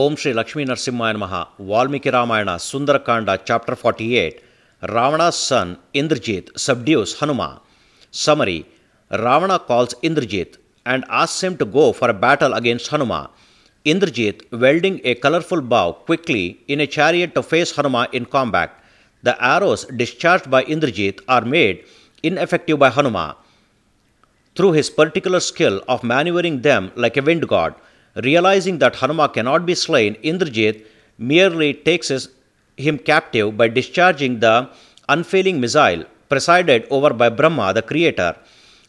Om Shri Lakshmi Narasimha ನಮಃ Valmiki Ramayana Sundarakanda chapter Ravana's son Indrajit subdues Hanuma. Summary Ravana calls Indrajit and asks him to go for a battle against Hanuma. Indrajit, welding a colorful bow quickly in a chariot to face Hanuma in combat. The arrows discharged by Indrajit are made ineffective by Hanuma through his particular skill of maneuvering them like a wind god. Realizing that Hanuma cannot be slain, Indrajit merely takes him captive by discharging the unfailing missile presided over by Brahma, the creator.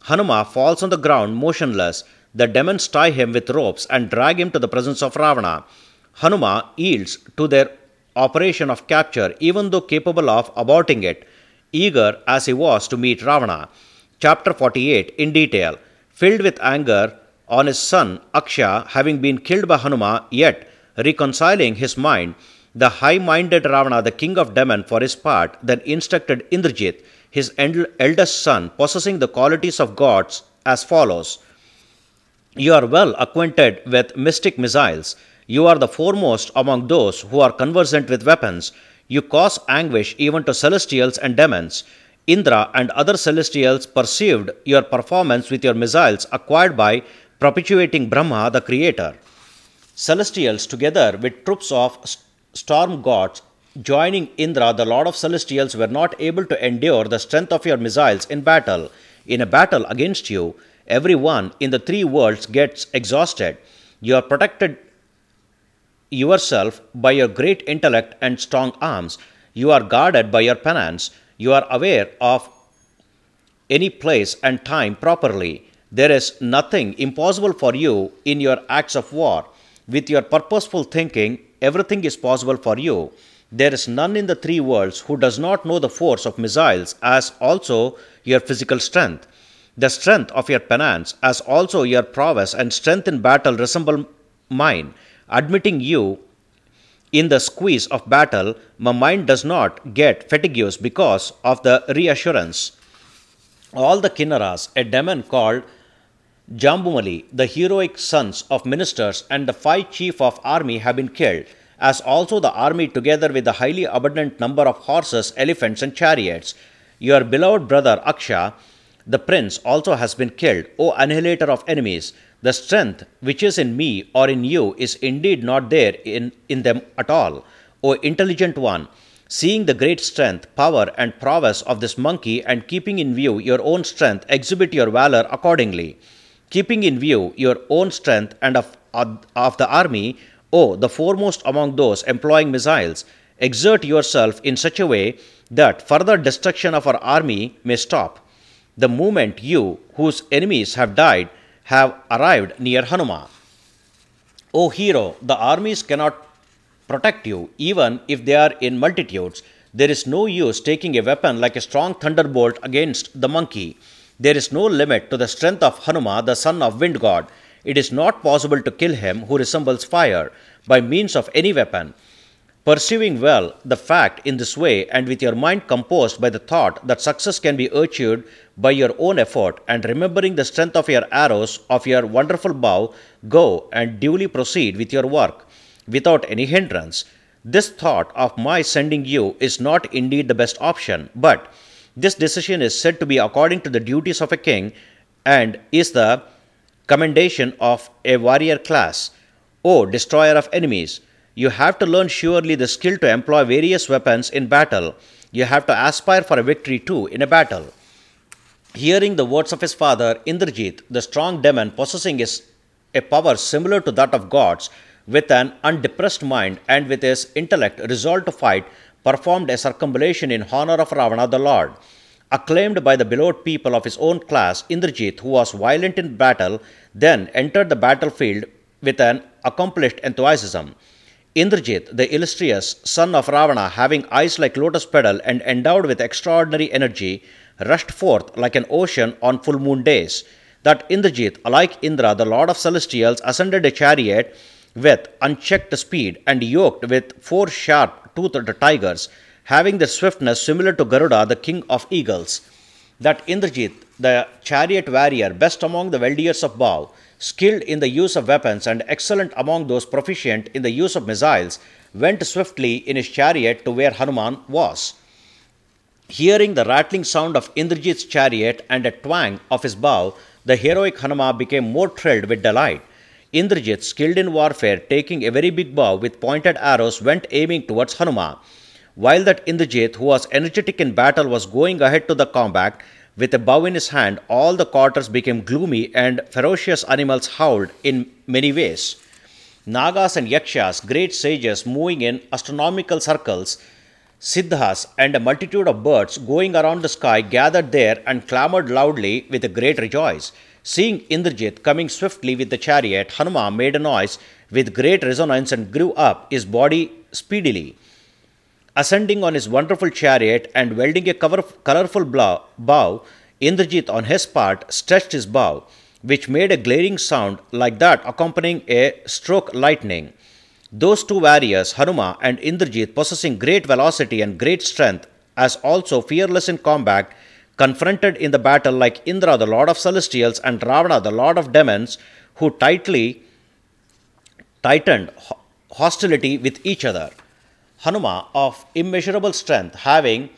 Hanuma falls on the ground motionless. The demons tie him with ropes and drag him to the presence of Ravana. Hanuma yields to their operation of capture, even though capable of aborting it, eager as he was to meet Ravana. Chapter 48 in detail. Filled with anger, on his son Aksha having been killed by Hanuma, yet reconciling his mind, the high minded Ravana, the king of demons, for his part, then instructed Indrajit, his eldest son, possessing the qualities of gods, as follows You are well acquainted with mystic missiles. You are the foremost among those who are conversant with weapons. You cause anguish even to celestials and demons. Indra and other celestials perceived your performance with your missiles acquired by perpetuating Brahma, the creator. Celestials, together with troops of storm gods joining Indra, the lord of celestials, were not able to endure the strength of your missiles in battle. In a battle against you, everyone in the three worlds gets exhausted. You are protected yourself by your great intellect and strong arms. You are guarded by your penance. You are aware of any place and time properly. There is nothing impossible for you in your acts of war. With your purposeful thinking, everything is possible for you. There is none in the three worlds who does not know the force of missiles as also your physical strength. The strength of your penance as also your prowess and strength in battle resemble mine. Admitting you in the squeeze of battle, my mind does not get fatigued because of the reassurance. All the Kinnaras, a demon called Jambumali, the heroic sons of ministers and the five chief of army have been killed, as also the army together with the highly abundant number of horses, elephants and chariots. Your beloved brother Aksha, the prince, also has been killed, O annihilator of enemies. The strength which is in me or in you is indeed not there in, in them at all. O intelligent one, seeing the great strength, power, and prowess of this monkey, and keeping in view your own strength, exhibit your valor accordingly keeping in view your own strength and of, of, of the army, O oh, the foremost among those employing missiles, exert yourself in such a way that further destruction of our army may stop. The moment you, whose enemies have died, have arrived near Hanuma. O hero, the armies cannot protect you, even if they are in multitudes. There is no use taking a weapon like a strong thunderbolt against the monkey. There is no limit to the strength of Hanuma, the son of wind god. It is not possible to kill him who resembles fire by means of any weapon. Perceiving well the fact in this way, and with your mind composed by the thought that success can be achieved by your own effort, and remembering the strength of your arrows, of your wonderful bow, go and duly proceed with your work without any hindrance. This thought of my sending you is not indeed the best option, but this decision is said to be according to the duties of a king and is the commendation of a warrior class. O destroyer of enemies, you have to learn surely the skill to employ various weapons in battle. You have to aspire for a victory too in a battle. Hearing the words of his father, Indrajit, the strong demon possessing his, a power similar to that of gods, with an undepressed mind and with his intellect resolved to fight performed a circumvallation in honor of Ravana the Lord. Acclaimed by the beloved people of his own class, Indrajit, who was violent in battle, then entered the battlefield with an accomplished enthusiasm. Indrajit, the illustrious son of Ravana, having eyes like lotus petal and endowed with extraordinary energy, rushed forth like an ocean on full moon days. That Indrajit, like Indra, the lord of celestials, ascended a chariot with unchecked speed and yoked with four sharp two-toothed tigers, having their swiftness similar to Garuda, the king of eagles. That Indrajit, the chariot warrior, best among the welders of bow, skilled in the use of weapons and excellent among those proficient in the use of missiles, went swiftly in his chariot to where Hanuman was. Hearing the rattling sound of Indrajit's chariot and a twang of his bow, the heroic Hanuman became more thrilled with delight. Indrajit, skilled in warfare, taking a very big bow with pointed arrows, went aiming towards Hanuma. While that Indrajit, who was energetic in battle, was going ahead to the combat, with a bow in his hand, all the quarters became gloomy and ferocious animals howled in many ways. Nagas and Yakshas, great sages moving in astronomical circles, Siddhas, and a multitude of birds going around the sky gathered there and clamored loudly with a great rejoice. Seeing Indrajit coming swiftly with the chariot, Hanuma made a noise with great resonance and grew up his body speedily. Ascending on his wonderful chariot and welding a colorful bow, Indrajit on his part stretched his bow, which made a glaring sound like that accompanying a stroke lightning. Those two warriors, Hanuma and Indrajit, possessing great velocity and great strength, as also fearless in combat, confronted in the battle like Indra, the lord of celestials, and Ravana, the lord of demons, who tightly tightened hostility with each other. Hanuma, of immeasurable strength, having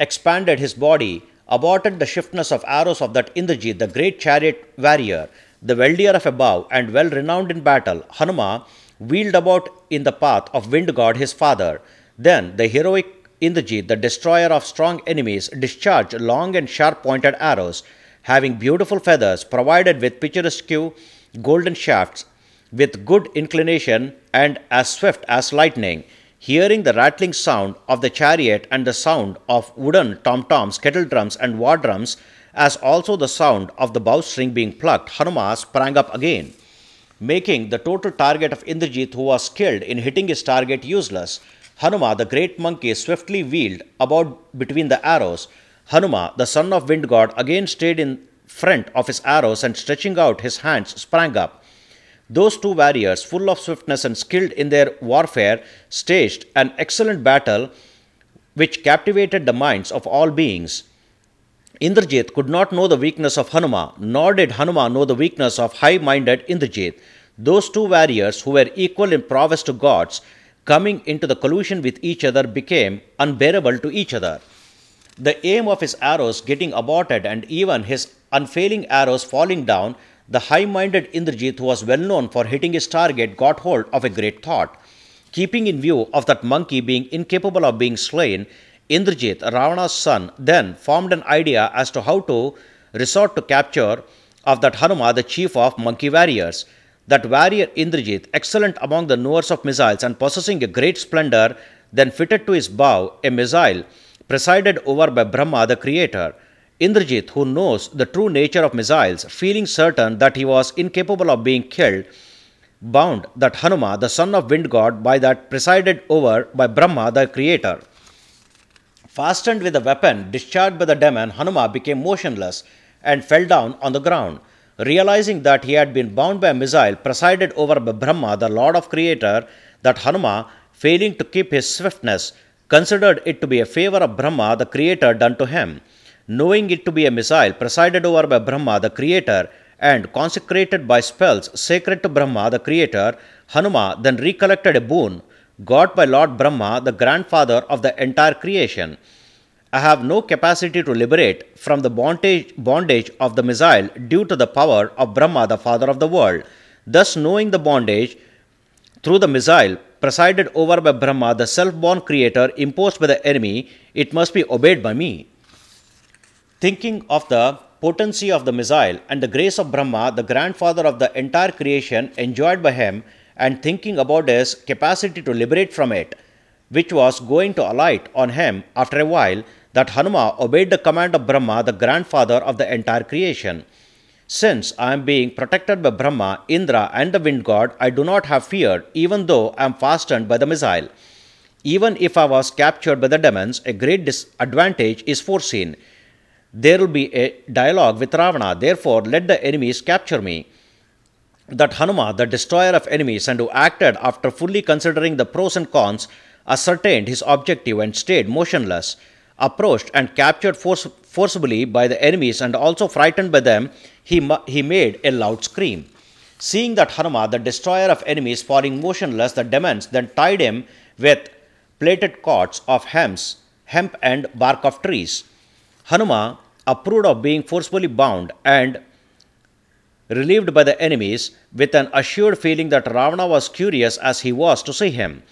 expanded his body, aborted the shiftness of arrows of that Indrajit, the great chariot warrior, the weldier of above, and well renowned in battle. Hanuma wheeled about in the path of Wind God, his father. Then the heroic Indrajit, the destroyer of strong enemies, discharged long and sharp pointed arrows, having beautiful feathers, provided with picturesque golden shafts, with good inclination and as swift as lightning. Hearing the rattling sound of the chariot and the sound of wooden tom toms, kettle drums, and war drums, as also the sound of the bowstring being plucked, Hanuma sprang up again, making the total target of Indrajit, who was killed in hitting his target, useless. Hanuma, the great monkey, swiftly wheeled about between the arrows. Hanuma, the son of wind god, again stayed in front of his arrows and stretching out his hands sprang up. Those two warriors, full of swiftness and skilled in their warfare, staged an excellent battle which captivated the minds of all beings. Indrajit could not know the weakness of Hanuma, nor did Hanuma know the weakness of high minded Indrajit. Those two warriors, who were equal in prowess to gods, coming into the collusion with each other became unbearable to each other. The aim of his arrows getting aborted and even his unfailing arrows falling down, the high minded Indrajit, who was well known for hitting his target, got hold of a great thought. Keeping in view of that monkey being incapable of being slain, Indrajit, Ravana's son, then formed an idea as to how to resort to capture of that Hanuma, the chief of monkey warriors that warrior Indrajit, excellent among the knowers of missiles and possessing a great splendour, then fitted to his bow a missile presided over by Brahma the creator. Indrajit, who knows the true nature of missiles, feeling certain that he was incapable of being killed, bound that Hanuma, the son of wind god, by that presided over by Brahma the creator. Fastened with a weapon discharged by the demon, Hanuma became motionless and fell down on the ground realizing that he had been bound by a missile, presided over by Brahma, the Lord of Creator, that Hanuma, failing to keep his swiftness, considered it to be a favor of Brahma, the Creator, done to him. Knowing it to be a missile, presided over by Brahma, the Creator, and consecrated by spells sacred to Brahma, the Creator, Hanuma then recollected a boon got by Lord Brahma, the grandfather of the entire creation. I have no capacity to liberate from the bondage, bondage of the missile due to the power of Brahma, the father of the world. Thus, knowing the bondage through the missile presided over by Brahma, the self born creator imposed by the enemy, it must be obeyed by me. Thinking of the potency of the missile and the grace of Brahma, the grandfather of the entire creation, enjoyed by him, and thinking about his capacity to liberate from it, which was going to alight on him after a while, that Hanuma obeyed the command of Brahma, the grandfather of the entire creation. Since I am being protected by Brahma, Indra, and the wind god, I do not have fear, even though I am fastened by the missile. Even if I was captured by the demons, a great disadvantage is foreseen. There will be a dialogue with Ravana, therefore, let the enemies capture me. That Hanuma, the destroyer of enemies, and who acted after fully considering the pros and cons, ascertained his objective and stayed motionless approached and captured force, forcibly by the enemies and also frightened by them, he, he made a loud scream. Seeing that Harma, the destroyer of enemies, falling motionless, the demons then tied him with plaited cords of hems, hemp and bark of trees. Hanuma approved of being forcibly bound and relieved by the enemies with an assured feeling that Ravana was curious as he was to see him.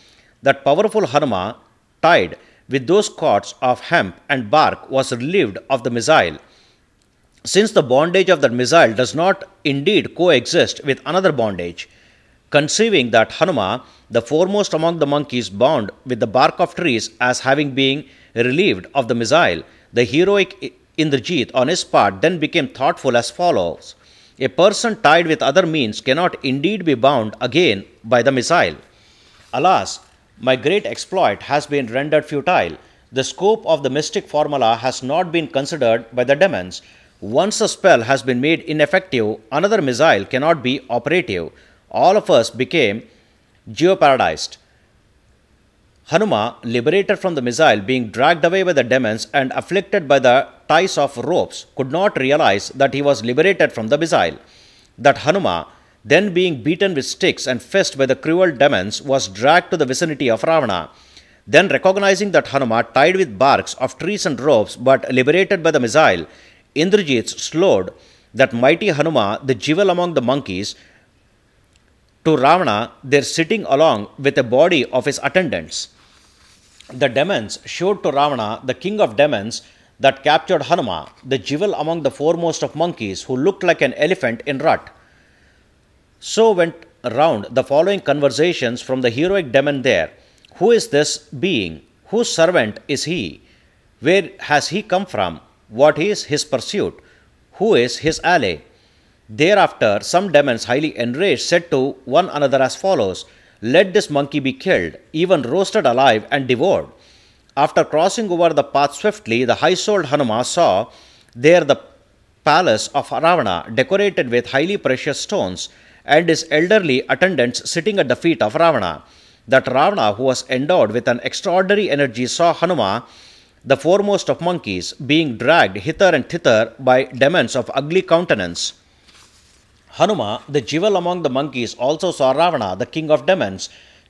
That powerful Hanuma tied with those cords of hemp and bark was relieved of the missile. Since the bondage of the missile does not indeed coexist with another bondage, conceiving that Hanuma, the foremost among the monkeys, bound with the bark of trees as having been relieved of the missile, the heroic Indrajit on his part then became thoughtful as follows A person tied with other means cannot indeed be bound again by the missile. Alas, my great exploit has been rendered futile. The scope of the mystic formula has not been considered by the demons. Once a spell has been made ineffective, another missile cannot be operative. All of us became geoparadised. Hanuma, liberated from the missile, being dragged away by the demons and afflicted by the ties of ropes, could not realize that he was liberated from the missile. That Hanuma, then being beaten with sticks and fists by the cruel demons, was dragged to the vicinity of Ravana. Then, recognizing that Hanuma, tied with barks of trees and ropes, but liberated by the missile, Indrajit slowed that mighty Hanuma, the jewel among the monkeys, to Ravana, there sitting along with a body of his attendants. The demons showed to Ravana, the king of demons, that captured Hanuma, the jewel among the foremost of monkeys, who looked like an elephant in rut. So went round the following conversations from the heroic demon there Who is this being? Whose servant is he? Where has he come from? What is his pursuit? Who is his ally? Thereafter, some demons, highly enraged, said to one another as follows Let this monkey be killed, even roasted alive and devoured. After crossing over the path swiftly, the high souled Hanuma saw there the palace of Ravana, decorated with highly precious stones, and his elderly attendants sitting at the feet of Ravana. That Ravana, who was endowed with an extraordinary energy, saw Hanuma, the foremost of monkeys, being dragged hither and thither by demons of ugly countenance. Hanuma, the jewel among the monkeys, also saw Ravana, the king of demons,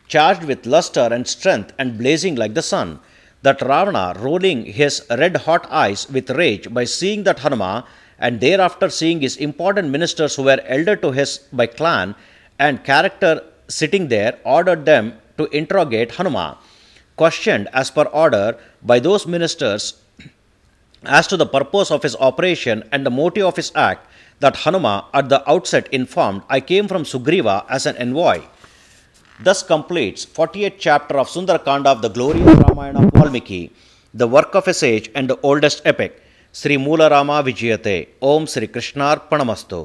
charged with luster and strength and blazing like the sun. That Ravana, rolling his red hot eyes with rage by seeing that Hanuma, and thereafter seeing his important ministers who were elder to his by clan and character sitting there, ordered them to interrogate Hanuma. Questioned as per order by those ministers as to the purpose of his operation and the motive of his act, that Hanuma at the outset informed, I came from Sugriva as an envoy. Thus completes 48th chapter of Sundarakanda of the glorious Ramayana of Valmiki, the work of a sage and the oldest epic. Shri Moolarama ವಿಜಯತೆ ಓಂ ಶ್ರೀ ಕೃಷ್ಣಾರ್ಪಣಮಸ್ತು